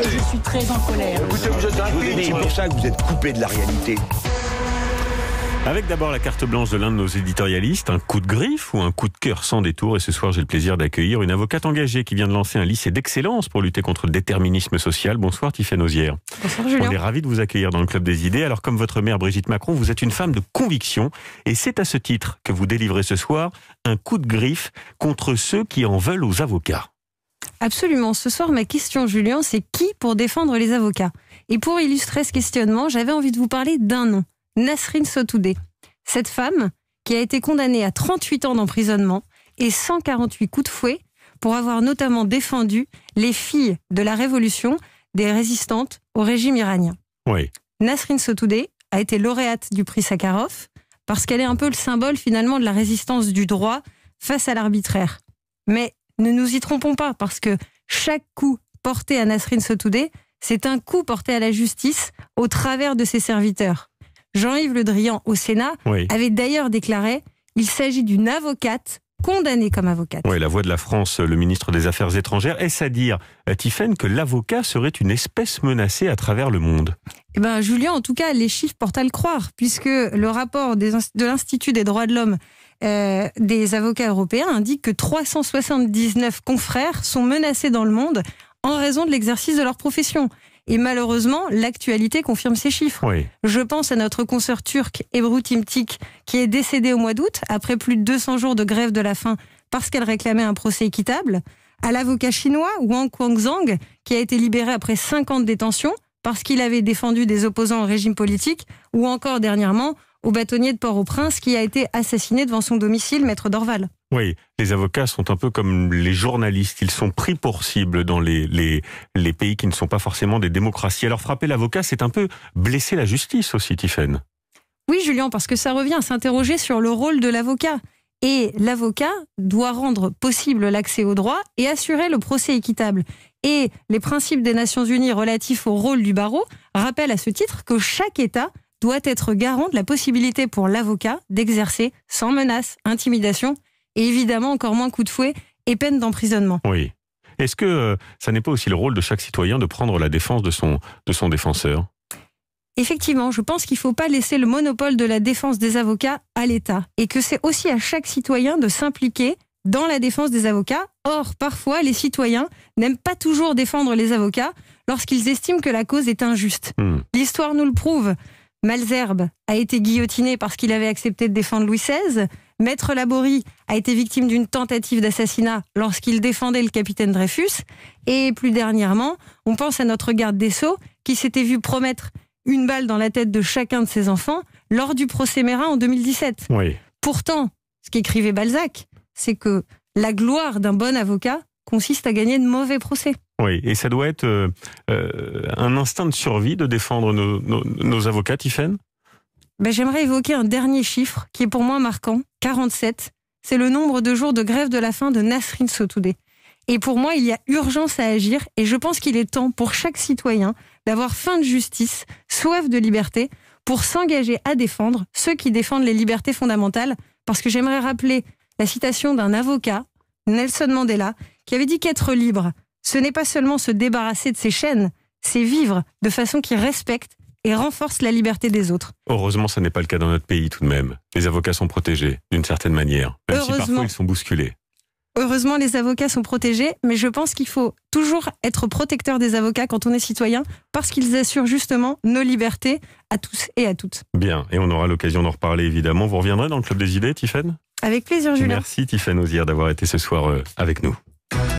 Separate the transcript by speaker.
Speaker 1: Je suis très en colère. C'est pour
Speaker 2: ça que vous êtes coupé de la réalité. Avec d'abord la carte blanche de l'un de nos éditorialistes, un coup de griffe ou un coup de cœur sans détour. Et ce soir, j'ai le plaisir d'accueillir une avocate engagée qui vient de lancer un lycée d'excellence pour lutter contre le déterminisme social. Bonsoir, Tiffaine Osière. Bonsoir, Julien. On est ravis de vous accueillir dans le Club des Idées. Alors, comme votre mère, Brigitte Macron, vous êtes une femme de conviction. Et c'est à ce titre que vous délivrez ce soir un coup de griffe contre ceux qui en veulent aux avocats.
Speaker 1: Absolument. Ce soir, ma question, Julien, c'est qui pour défendre les avocats Et pour illustrer ce questionnement, j'avais envie de vous parler d'un nom, Nasrin Sotoudeh. Cette femme qui a été condamnée à 38 ans d'emprisonnement et 148 coups de fouet pour avoir notamment défendu les filles de la Révolution des résistantes au régime iranien. Oui. Nasrin Sotoudeh a été lauréate du prix Sakharov parce qu'elle est un peu le symbole finalement de la résistance du droit face à l'arbitraire. Mais ne nous y trompons pas, parce que chaque coup porté à Nasrin Sotoudeh, c'est un coup porté à la justice au travers de ses serviteurs. Jean-Yves Le Drian, au Sénat, avait d'ailleurs déclaré Il s'agit d'une avocate condamné comme avocate.
Speaker 2: Oui, la voix de la France, le ministre des Affaires étrangères. Est-ce à dire, euh, Tiffaine, que l'avocat serait une espèce menacée à travers le monde
Speaker 1: eh ben, Julien, en tout cas, les chiffres portent à le croire, puisque le rapport de l'Institut des droits de l'homme euh, des avocats européens indique que 379 confrères sont menacés dans le monde en raison de l'exercice de leur profession. Et malheureusement, l'actualité confirme ces chiffres. Je pense à notre consoeur turque, Ebru Timtik, qui est décédée au mois d'août, après plus de 200 jours de grève de la faim, parce qu'elle réclamait un procès équitable. À l'avocat chinois, Wang Guangzhang, qui a été libéré après 5 ans de détention, parce qu'il avait défendu des opposants au régime politique, ou encore dernièrement, au bâtonnier de Port-au-Prince qui a été assassiné devant son domicile, maître Dorval.
Speaker 2: Oui, les avocats sont un peu comme les journalistes. Ils sont pris pour cible dans les, pays qui ne sont pas forcément des démocraties. Alors frapper l'avocat, c'est un peu blesser la justice aussi, Tiffaine.
Speaker 1: Oui, Julien, parce que ça revient à s'interroger sur le rôle de l'avocat. Et l'avocat doit rendre possible l'accès au droit et assurer le procès équitable. Et les principes des Nations Unies relatifs au rôle du barreau rappellent à ce titre que chaque État doit être garant de la possibilité pour l'avocat d'exercer sans menace, intimidation et évidemment encore moins coup de fouet et peine d'emprisonnement.
Speaker 2: Oui. Est-ce que euh, ça n'est pas aussi le rôle de chaque citoyen de prendre la défense de son, de son défenseur
Speaker 1: Effectivement, je pense qu'il ne faut pas laisser le monopole de la défense des avocats à l'État et que c'est aussi à chaque citoyen de s'impliquer dans la défense des avocats. Or, parfois, les citoyens n'aiment pas toujours défendre les avocats lorsqu'ils estiment que la cause est injuste. Hmm. L'histoire nous le prouve. Malzerbe a été guillotiné parce qu'il avait accepté de défendre Louis XVI. Maître Laborie a été victime d'une tentative d'assassinat lorsqu'il défendait le capitaine Dreyfus. Et plus dernièrement, on pense à notre garde des Sceaux qui s'était vu promettre une balle dans la tête de chacun de ses enfants lors du procès Mérin en 2017. Oui. Pourtant, ce qu'écrivait Balzac, c'est que la gloire d'un bon avocat consiste à gagner de mauvais procès.
Speaker 2: Oui, et ça doit être euh, euh, un instinct de survie de défendre nos, avocats, Tiffaine
Speaker 1: ben, J'aimerais évoquer un dernier chiffre qui est pour moi marquant. 47, c'est le nombre de jours de grève de la faim de Nasrin Sotoudeh. Et pour moi, il y a urgence à agir et je pense qu'il est temps pour chaque citoyen d'avoir faim de justice, soif de liberté, pour s'engager à défendre ceux qui défendent les libertés fondamentales. Parce que j'aimerais rappeler la citation d'un avocat, Nelson Mandela, qui avait dit qu'être libre, ce n'est pas seulement se débarrasser de ses chaînes, c'est vivre de façon qui respecte et renforce la liberté des autres.
Speaker 2: Heureusement, ça n'est pas le cas dans notre pays tout de même. Les avocats sont protégés, d'une certaine manière, même si parfois ils sont bousculés.
Speaker 1: Heureusement, les avocats sont protégés, mais je pense qu'il faut toujours être protecteur des avocats quand on est citoyen, parce qu'ils assurent justement nos libertés à tous et à toutes.
Speaker 2: Bien, et on aura l'occasion d'en reparler évidemment. Vous reviendrez dans le Club des idées, Tiffaine
Speaker 1: Avec plaisir, Julien.
Speaker 2: Merci, Tiffaine Osier d'avoir été ce soir euh, avec nous.